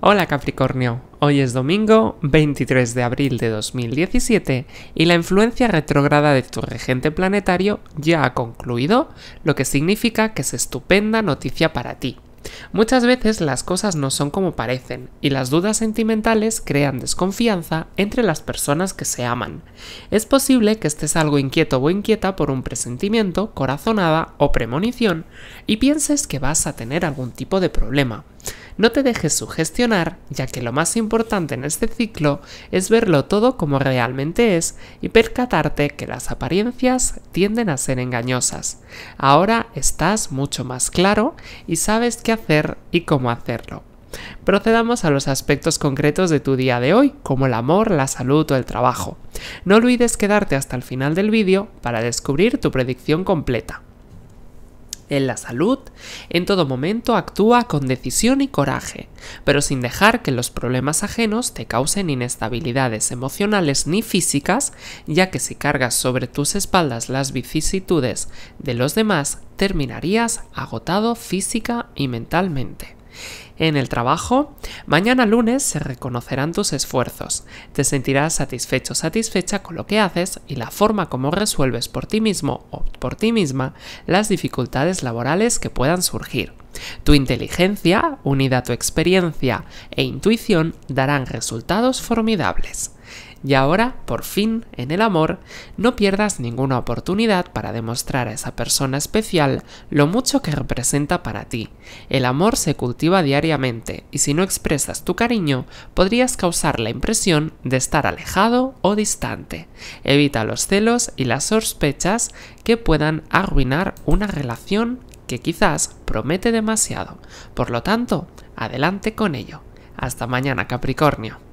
Hola Capricornio, hoy es domingo 23 de abril de 2017 y la influencia retrógrada de tu regente planetario ya ha concluido, lo que significa que es estupenda noticia para ti. Muchas veces las cosas no son como parecen y las dudas sentimentales crean desconfianza entre las personas que se aman. Es posible que estés algo inquieto o inquieta por un presentimiento, corazonada o premonición y pienses que vas a tener algún tipo de problema no te dejes sugestionar, ya que lo más importante en este ciclo es verlo todo como realmente es y percatarte que las apariencias tienden a ser engañosas. Ahora estás mucho más claro y sabes qué hacer y cómo hacerlo. Procedamos a los aspectos concretos de tu día de hoy, como el amor, la salud o el trabajo. No olvides quedarte hasta el final del vídeo para descubrir tu predicción completa. En la salud, en todo momento actúa con decisión y coraje, pero sin dejar que los problemas ajenos te causen inestabilidades emocionales ni físicas, ya que si cargas sobre tus espaldas las vicisitudes de los demás, terminarías agotado física y mentalmente. En el trabajo, mañana lunes se reconocerán tus esfuerzos, te sentirás satisfecho satisfecha con lo que haces y la forma como resuelves por ti mismo o por ti misma las dificultades laborales que puedan surgir. Tu inteligencia, unida a tu experiencia e intuición, darán resultados formidables. Y ahora, por fin, en el amor, no pierdas ninguna oportunidad para demostrar a esa persona especial lo mucho que representa para ti. El amor se cultiva diariamente y si no expresas tu cariño, podrías causar la impresión de estar alejado o distante. Evita los celos y las sospechas que puedan arruinar una relación que quizás promete demasiado. Por lo tanto, adelante con ello. Hasta mañana, Capricornio.